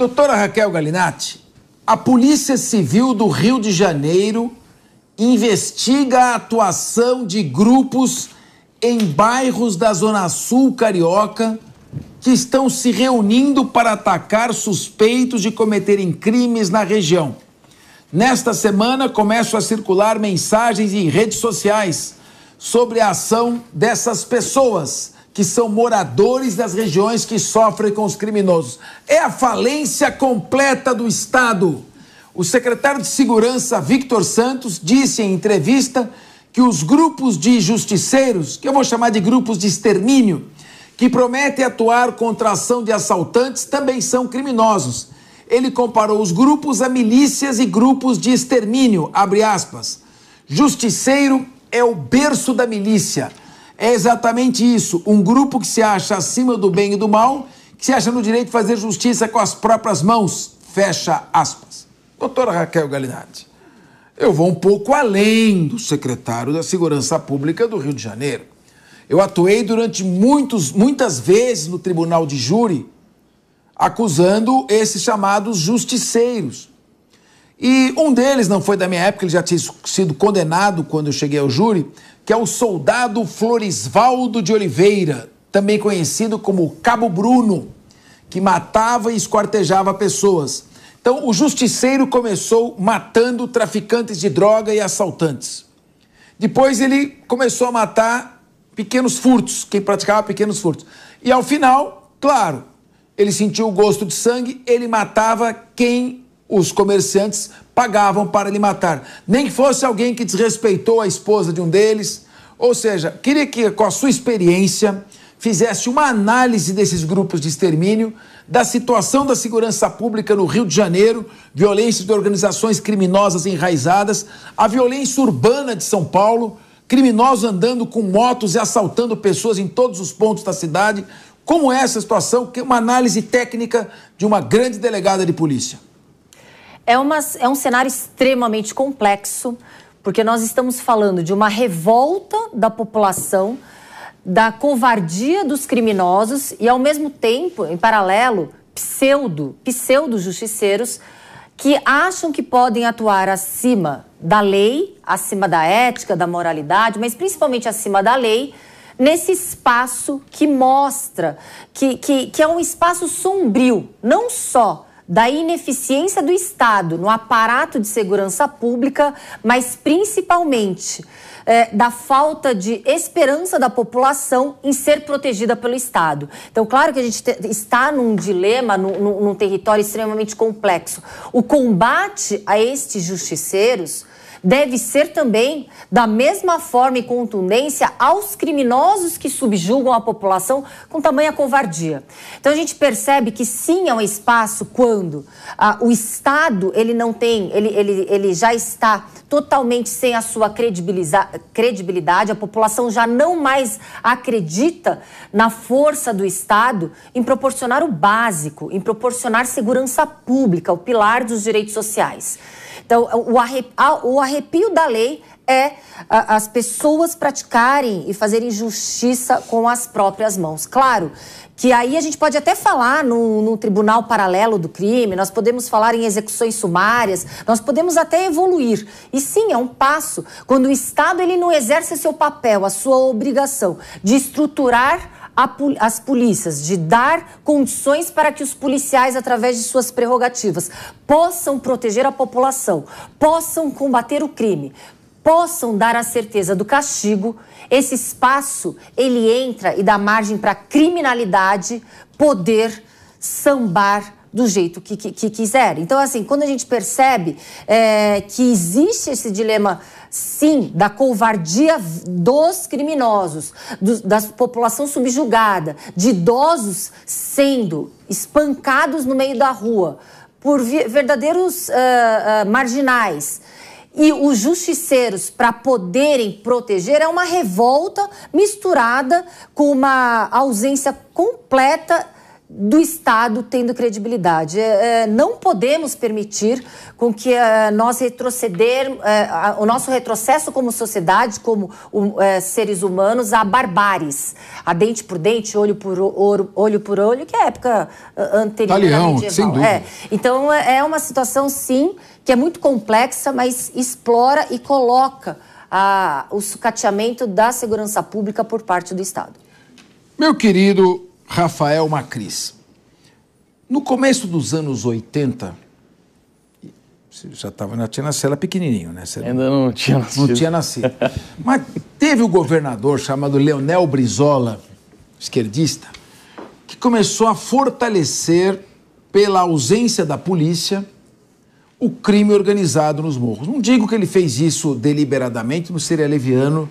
Doutora Raquel Galinatti, a Polícia Civil do Rio de Janeiro investiga a atuação de grupos em bairros da Zona Sul carioca que estão se reunindo para atacar suspeitos de cometerem crimes na região. Nesta semana começam a circular mensagens em redes sociais sobre a ação dessas pessoas que são moradores das regiões que sofrem com os criminosos. É a falência completa do Estado. O secretário de Segurança, Victor Santos, disse em entrevista que os grupos de justiceiros, que eu vou chamar de grupos de extermínio, que prometem atuar contra a ação de assaltantes, também são criminosos. Ele comparou os grupos a milícias e grupos de extermínio, abre aspas. Justiceiro é o berço da milícia. É exatamente isso. Um grupo que se acha acima do bem e do mal, que se acha no direito de fazer justiça com as próprias mãos. Fecha aspas. Doutora Raquel Galinati, eu vou um pouco além do secretário da Segurança Pública do Rio de Janeiro. Eu atuei durante muitos, muitas vezes no tribunal de júri acusando esses chamados justiceiros e um deles, não foi da minha época, ele já tinha sido condenado quando eu cheguei ao júri, que é o soldado Florisvaldo de Oliveira, também conhecido como Cabo Bruno, que matava e esquartejava pessoas. Então, o justiceiro começou matando traficantes de droga e assaltantes. Depois, ele começou a matar pequenos furtos, quem praticava pequenos furtos. E ao final, claro, ele sentiu o gosto de sangue, ele matava quem os comerciantes pagavam para lhe matar. Nem que fosse alguém que desrespeitou a esposa de um deles. Ou seja, queria que, com a sua experiência, fizesse uma análise desses grupos de extermínio, da situação da segurança pública no Rio de Janeiro, violência de organizações criminosas enraizadas, a violência urbana de São Paulo, criminosos andando com motos e assaltando pessoas em todos os pontos da cidade. Como é essa situação? É uma análise técnica de uma grande delegada de polícia é, uma, é um cenário extremamente complexo, porque nós estamos falando de uma revolta da população, da covardia dos criminosos e, ao mesmo tempo, em paralelo, pseudo, pseudo-justiceiros que acham que podem atuar acima da lei, acima da ética, da moralidade, mas principalmente acima da lei, nesse espaço que mostra que, que, que é um espaço sombrio, não só da ineficiência do Estado no aparato de segurança pública, mas principalmente é, da falta de esperança da população em ser protegida pelo Estado. Então, claro que a gente está num dilema, num, num, num território extremamente complexo. O combate a estes justiceiros deve ser também da mesma forma e contundência aos criminosos que subjugam a população com tamanha covardia. Então a gente percebe que sim é um espaço quando ah, o Estado ele não tem, ele, ele, ele já está totalmente sem a sua credibilidade, a população já não mais acredita na força do Estado em proporcionar o básico, em proporcionar segurança pública, o pilar dos direitos sociais. Então, o arrepio, o arrepio da lei é as pessoas praticarem e fazerem justiça com as próprias mãos. Claro que aí a gente pode até falar num, num tribunal paralelo do crime, nós podemos falar em execuções sumárias, nós podemos até evoluir. E sim, é um passo quando o Estado ele não exerce seu papel, a sua obrigação de estruturar as polícias, de dar condições para que os policiais, através de suas prerrogativas, possam proteger a população, possam combater o crime, possam dar a certeza do castigo, esse espaço ele entra e dá margem para a criminalidade poder sambar do jeito que, que, que quiser. Então, assim, quando a gente percebe é, que existe esse dilema, sim, da covardia dos criminosos, do, da população subjugada, de idosos sendo espancados no meio da rua por verdadeiros uh, uh, marginais e os justiceiros para poderem proteger é uma revolta misturada com uma ausência completa do Estado tendo credibilidade. É, é, não podemos permitir com que é, nós retroceder, é, a, o nosso retrocesso como sociedade, como um, é, seres humanos, a barbares, a dente por dente, olho por ouro, olho por olho, que é a época anterior Italião, medieval. Sem é. dúvida. Então é uma situação sim que é muito complexa, mas explora e coloca a, o sucateamento da segurança pública por parte do Estado. Meu querido Rafael Macris. No começo dos anos 80, você já estava na tia Nascela pequenininho, né? Você Ainda não, não tinha nascido. Não tinha nascido. Mas teve o um governador chamado Leonel Brizola, esquerdista, que começou a fortalecer, pela ausência da polícia, o crime organizado nos morros. Não digo que ele fez isso deliberadamente, não seria leviano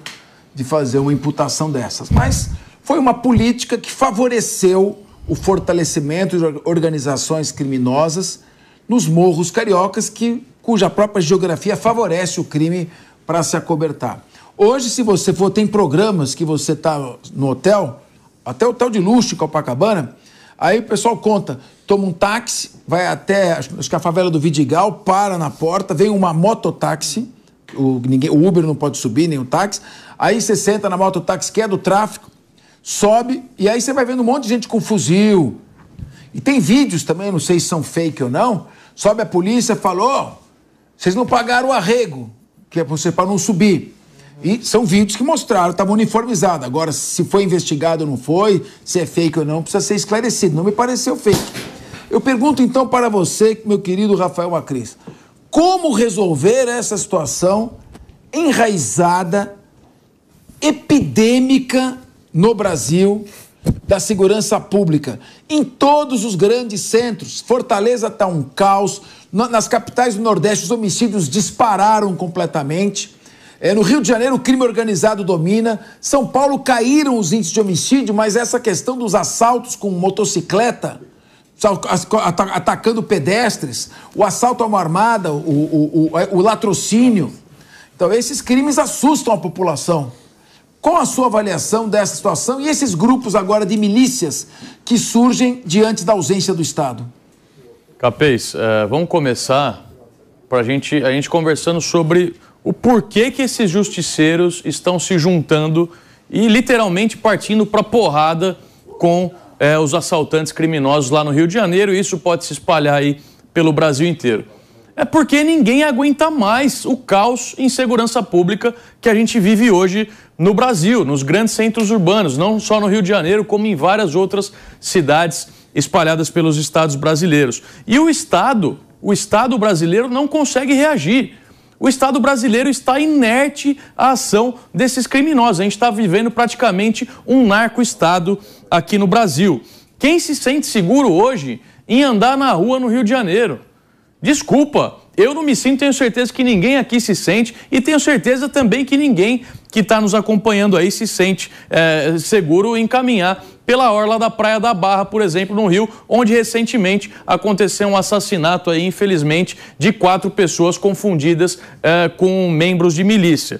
de fazer uma imputação dessas, mas foi uma política que favoreceu o fortalecimento de organizações criminosas nos morros cariocas, que, cuja própria geografia favorece o crime para se acobertar. Hoje, se você for, tem programas que você está no hotel, até hotel de luxo, Copacabana, aí o pessoal conta, toma um táxi, vai até, acho que é a favela do Vidigal, para na porta, vem uma mototáxi, o, ninguém, o Uber não pode subir, nem o táxi, aí você senta na mototáxi que é do tráfico, sobe, e aí você vai vendo um monte de gente com fuzil. E tem vídeos também, não sei se são fake ou não. Sobe a polícia, falou: vocês não pagaram o arrego, que é para não subir. E são vídeos que mostraram, estava uniformizado. Agora, se foi investigado ou não foi, se é fake ou não, precisa ser esclarecido. Não me pareceu fake. Eu pergunto então para você, meu querido Rafael Macris, como resolver essa situação enraizada, epidêmica no Brasil da segurança pública. Em todos os grandes centros, Fortaleza está um caos. Nas capitais do Nordeste, os homicídios dispararam completamente. É, no Rio de Janeiro, o crime organizado domina. São Paulo caíram os índices de homicídio, mas essa questão dos assaltos com motocicleta, atacando pedestres, o assalto à mão armada, o, o, o, é, o latrocínio. Então, esses crimes assustam a população. Qual a sua avaliação dessa situação e esses grupos agora de milícias que surgem diante da ausência do Estado? Capês, é, vamos começar para gente, a gente conversando sobre o porquê que esses justiceiros estão se juntando e literalmente partindo para porrada com é, os assaltantes criminosos lá no Rio de Janeiro. E isso pode se espalhar aí pelo Brasil inteiro. É porque ninguém aguenta mais o caos e insegurança pública que a gente vive hoje no Brasil, nos grandes centros urbanos, não só no Rio de Janeiro, como em várias outras cidades espalhadas pelos estados brasileiros. E o Estado, o Estado brasileiro não consegue reagir. O Estado brasileiro está inerte à ação desses criminosos. A gente está vivendo praticamente um narco-estado aqui no Brasil. Quem se sente seguro hoje em andar na rua no Rio de Janeiro? Desculpa, eu não me sinto, tenho certeza que ninguém aqui se sente e tenho certeza também que ninguém que está nos acompanhando aí se sente é, seguro em caminhar pela orla da Praia da Barra, por exemplo, no Rio, onde recentemente aconteceu um assassinato aí, infelizmente, de quatro pessoas confundidas é, com membros de milícia.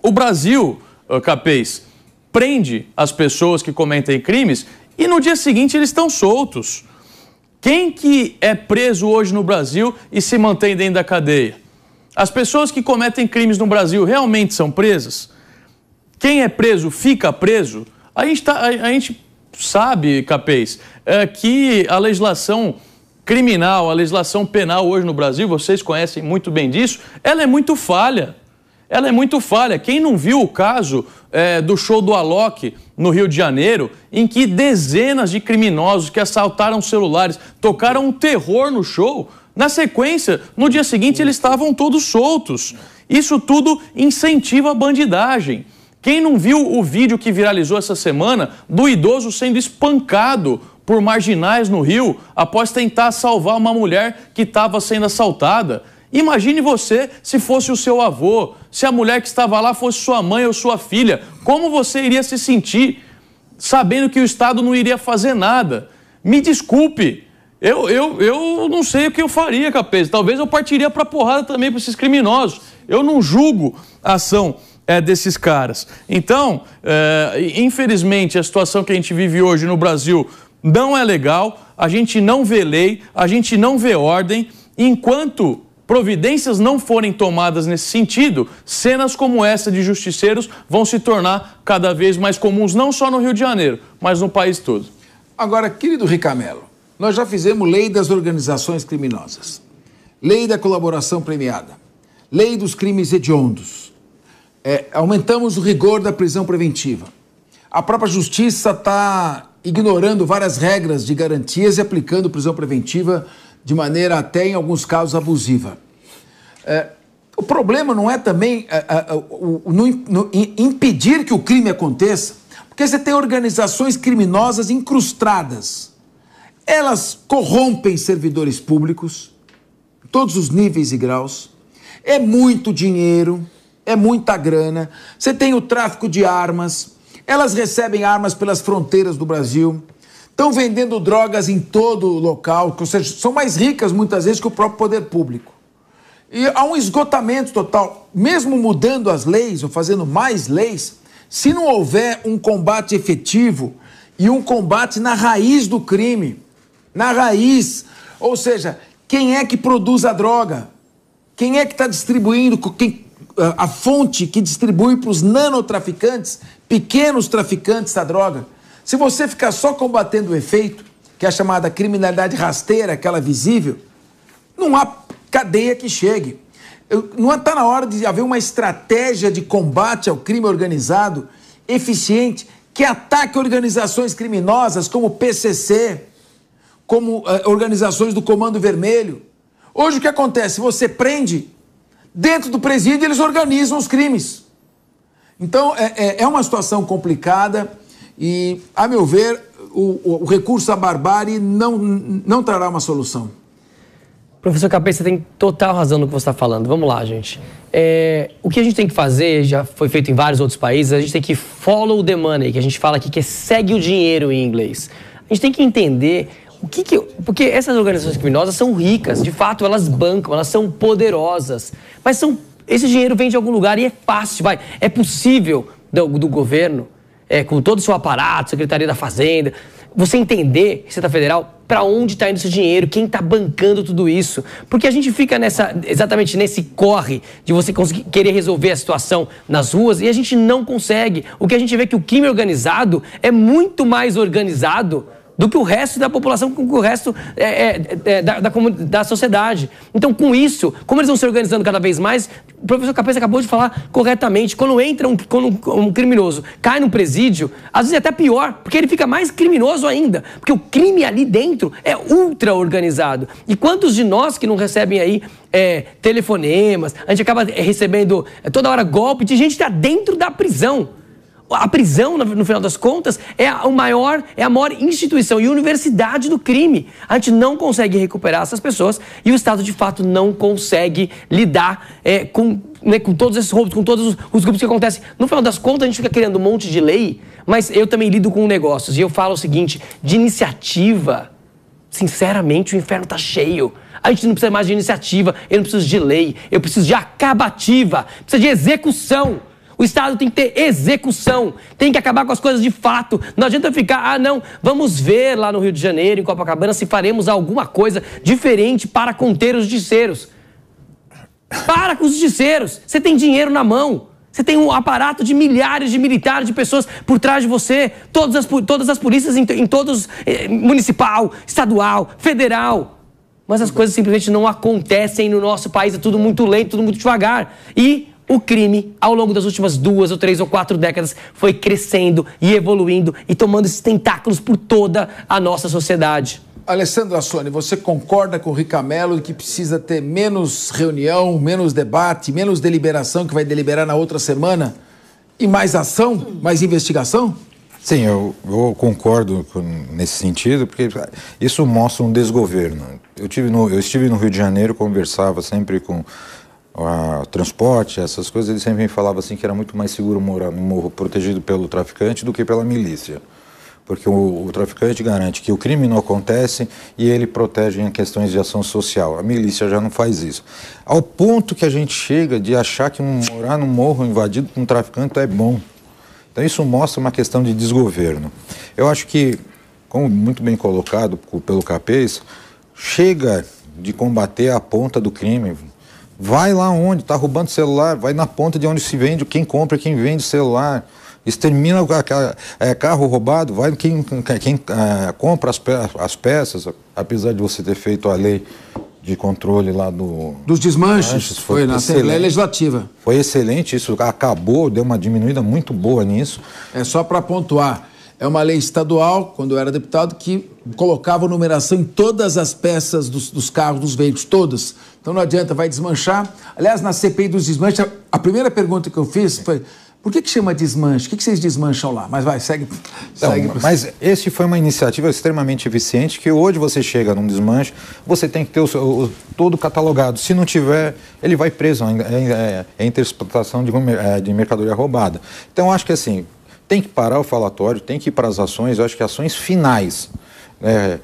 O Brasil, Capês, prende as pessoas que cometem crimes e no dia seguinte eles estão soltos. Quem que é preso hoje no Brasil e se mantém dentro da cadeia? As pessoas que cometem crimes no Brasil realmente são presas? Quem é preso fica preso? A gente, tá, a, a gente sabe, Capês, é, que a legislação criminal, a legislação penal hoje no Brasil, vocês conhecem muito bem disso, ela é muito falha ela é muito falha. Quem não viu o caso é, do show do Alok no Rio de Janeiro, em que dezenas de criminosos que assaltaram celulares tocaram um terror no show, na sequência, no dia seguinte eles estavam todos soltos. Isso tudo incentiva a bandidagem. Quem não viu o vídeo que viralizou essa semana do idoso sendo espancado por marginais no Rio após tentar salvar uma mulher que estava sendo assaltada? Imagine você se fosse o seu avô, se a mulher que estava lá fosse sua mãe ou sua filha. Como você iria se sentir sabendo que o Estado não iria fazer nada? Me desculpe, eu, eu, eu não sei o que eu faria, Capese. Talvez eu partiria para porrada também para esses criminosos. Eu não julgo a ação é, desses caras. Então, é, infelizmente, a situação que a gente vive hoje no Brasil não é legal. A gente não vê lei, a gente não vê ordem. Enquanto providências não forem tomadas nesse sentido, cenas como essa de justiceiros vão se tornar cada vez mais comuns, não só no Rio de Janeiro, mas no país todo. Agora, querido Ricamelo, nós já fizemos lei das organizações criminosas, lei da colaboração premiada, lei dos crimes hediondos, é, aumentamos o rigor da prisão preventiva. A própria justiça está ignorando várias regras de garantias e aplicando prisão preventiva de maneira até, em alguns casos, abusiva. É, o problema não é também é, é, no, é, no, impedir que o crime aconteça, porque você tem organizações criminosas incrustadas. Elas corrompem servidores públicos, todos os níveis e graus. É muito dinheiro, é muita grana. Você tem o tráfico de armas. Elas recebem armas pelas fronteiras do Brasil estão vendendo drogas em todo o local, ou seja, são mais ricas muitas vezes que o próprio poder público. E há um esgotamento total, mesmo mudando as leis ou fazendo mais leis, se não houver um combate efetivo e um combate na raiz do crime, na raiz, ou seja, quem é que produz a droga? Quem é que está distribuindo? Quem, ah, a fonte que distribui para os nanotraficantes, pequenos traficantes da droga? Se você ficar só combatendo o efeito, que é a chamada criminalidade rasteira, aquela visível, não há cadeia que chegue. Não está na hora de haver uma estratégia de combate ao crime organizado eficiente que ataque organizações criminosas como PCC, como uh, organizações do Comando Vermelho. Hoje o que acontece? Você prende, dentro do presídio eles organizam os crimes. Então é, é, é uma situação complicada. E, a meu ver, o, o recurso à barbárie não, não trará uma solução. Professor Capeta, você tem total razão no que você está falando. Vamos lá, gente. É, o que a gente tem que fazer, já foi feito em vários outros países, a gente tem que follow the money, que a gente fala aqui que é segue o dinheiro em inglês. A gente tem que entender o que, que Porque essas organizações criminosas são ricas, de fato elas bancam, elas são poderosas, mas são, esse dinheiro vem de algum lugar e é fácil, vai, é possível do, do governo é, com todo o seu aparato, Secretaria da Fazenda, você entender, Receita Federal, para onde está indo esse dinheiro, quem está bancando tudo isso. Porque a gente fica nessa, exatamente nesse corre de você conseguir, querer resolver a situação nas ruas e a gente não consegue. O que a gente vê é que o crime organizado é muito mais organizado do que o resto da população, do que o resto é, é, é da, da, da, sociedade. Então, com isso, como eles vão se organizando cada vez mais, o professor Capês acabou de falar corretamente. Quando entra um, quando um criminoso, cai no presídio, às vezes é até pior, porque ele fica mais criminoso ainda. Porque o crime ali dentro é ultra organizado. E quantos de nós que não recebem aí é, telefonemas, a gente acaba recebendo é, toda hora golpe de gente que está dentro da prisão a prisão, no final das contas, é a maior, é a maior instituição e universidade do crime. A gente não consegue recuperar essas pessoas e o Estado, de fato, não consegue lidar é, com, né, com todos esses roubos, com todos os, os grupos que acontecem. No final das contas, a gente fica criando um monte de lei, mas eu também lido com negócios. E eu falo o seguinte: de iniciativa, sinceramente, o inferno está cheio. A gente não precisa mais de iniciativa, eu não preciso de lei, eu preciso de acabativa, precisa de execução. O Estado tem que ter execução, tem que acabar com as coisas de fato. Não adianta ficar, ah, não, vamos ver lá no Rio de Janeiro, em Copacabana, se faremos alguma coisa diferente para conter os justiceiros. Para com os justiceiros. Você tem dinheiro na mão. Você tem um aparato de milhares de militares, de pessoas por trás de você. Todas as, todas as polícias em, em todos... Eh, municipal, estadual, federal. Mas as coisas simplesmente não acontecem no nosso país. É tudo muito lento, tudo muito devagar. E o crime, ao longo das últimas duas ou três ou quatro décadas, foi crescendo e evoluindo e tomando esses tentáculos por toda a nossa sociedade. Alessandro Assoni, você concorda com o Ricamelo que precisa ter menos reunião, menos debate, menos deliberação, que vai deliberar na outra semana, e mais ação, mais investigação? Sim, eu, eu concordo com, nesse sentido, porque isso mostra um desgoverno. Eu, tive no, eu estive no Rio de Janeiro, conversava sempre com a transporte, essas coisas, ele sempre me falava assim que era muito mais seguro morar no morro protegido pelo traficante do que pela milícia. Porque o, o traficante garante que o crime não acontece e ele protege em questões de ação social. A milícia já não faz isso. Ao ponto que a gente chega de achar que um, morar num morro invadido por um traficante é bom. Então isso mostra uma questão de desgoverno. Eu acho que, como muito bem colocado pelo Capês, chega de combater a ponta do crime, Vai lá onde está roubando celular, vai na ponta de onde se vende, quem compra, quem vende celular. Extermina é, carro roubado, vai quem, quem é, compra as, pe as peças, apesar de você ter feito a lei de controle lá do... Dos desmanches, foi, foi, na excelente. Assembleia Legislativa. Foi excelente, isso acabou, deu uma diminuída muito boa nisso. É só para pontuar, é uma lei estadual, quando eu era deputado, que colocava numeração em todas as peças dos, dos, carros, dos veículos, todas. Então não adianta, vai desmanchar. Aliás, na CPI dos desmanches, a, primeira pergunta que eu fiz foi. Por que, que chama desmanche? O que, que vocês desmancham lá? Mas vai, segue. Não, mas esse foi uma iniciativa extremamente eficiente que hoje você chega num desmanche, você tem que ter o, o todo catalogado. Se não tiver, ele vai preso. É, é, é de, é, de mercadoria roubada. Então, acho que assim, tem que parar o falatório, tem que ir para as ações, eu acho que ações finais. É,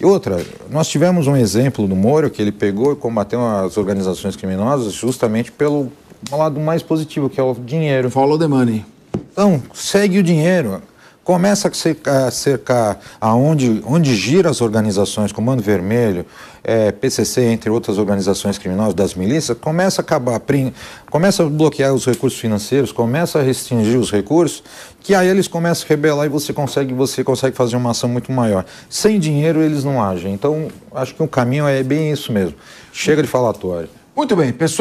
e outra, nós tivemos um exemplo do Moro, que ele pegou e combateu as organizações criminosas justamente pelo lado mais positivo, que é o dinheiro. Follow the money. Então, segue o dinheiro. Começa a cercar aonde onde gira as organizações, Comando Vermelho, é, PCC, entre outras organizações criminosas das milícias, começa a acabar, prim, começa a bloquear os recursos financeiros, começa a restringir os recursos, que aí eles começam a rebelar e você consegue, você consegue fazer uma ação muito maior. Sem dinheiro eles não agem. Então, acho que o caminho é bem isso mesmo. Chega de falatório. Muito bem, pessoal.